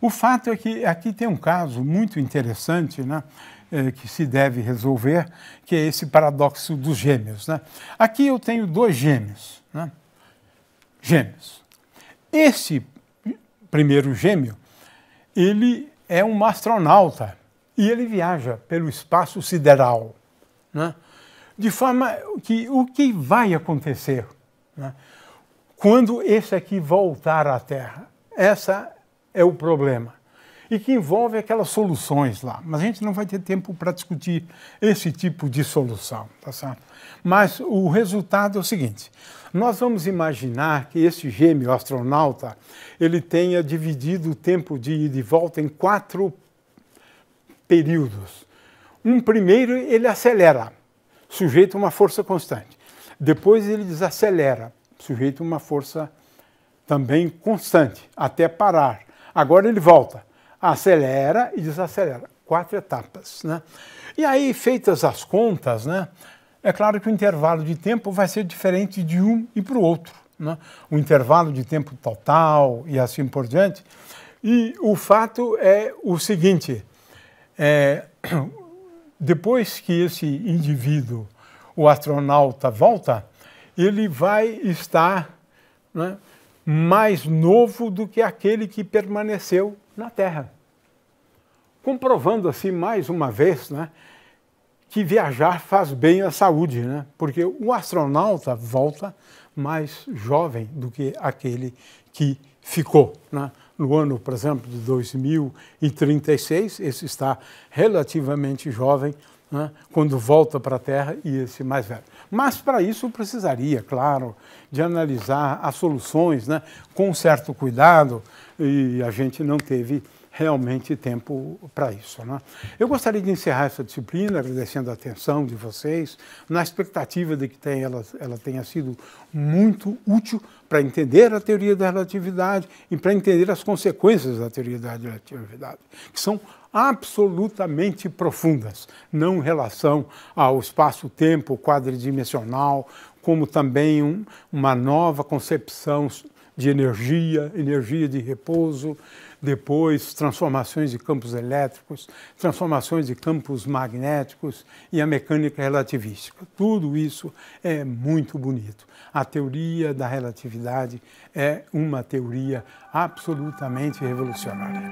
O fato é que aqui tem um caso muito interessante, né? É, que se deve resolver, que é esse paradoxo dos gêmeos. Né? Aqui eu tenho dois gêmeos. Né? Gêmeos. Esse primeiro gêmeo, ele é um astronauta e ele viaja pelo espaço sideral. Né? De forma que o que vai acontecer né? quando esse aqui voltar à Terra? Essa é o problema e que envolve aquelas soluções lá. Mas a gente não vai ter tempo para discutir esse tipo de solução, tá certo? Mas o resultado é o seguinte: nós vamos imaginar que esse gêmeo astronauta ele tenha dividido o tempo de ida e volta em quatro períodos. Um primeiro ele acelera, sujeito a uma força constante. Depois ele desacelera, sujeito a uma força também constante, até parar. Agora ele volta, acelera e desacelera. Quatro etapas. Né? E aí, feitas as contas, né, é claro que o intervalo de tempo vai ser diferente de um e para o outro. Né? O intervalo de tempo total e assim por diante. E o fato é o seguinte: é, depois que esse indivíduo, o astronauta, volta, ele vai estar né, mais novo do que aquele que permaneceu na terra. Comprovando assim mais uma vez, né, que viajar faz bem à saúde, né? Porque o astronauta volta mais jovem do que aquele que ficou, né? No ano, por exemplo, de 2036, esse está relativamente jovem né, quando volta para a Terra e esse mais velho. Mas para isso precisaria, claro, de analisar as soluções né, com certo cuidado e a gente não teve realmente tempo para isso. Né? Eu gostaria de encerrar essa disciplina agradecendo a atenção de vocês, na expectativa de que tenha, ela, ela tenha sido muito útil para entender a teoria da relatividade e para entender as consequências da teoria da relatividade, que são absolutamente profundas, não em relação ao espaço-tempo quadridimensional, como também um, uma nova concepção de energia, energia de repouso, depois transformações de campos elétricos, transformações de campos magnéticos e a mecânica relativística. Tudo isso é muito bonito. A teoria da relatividade é uma teoria absolutamente revolucionária.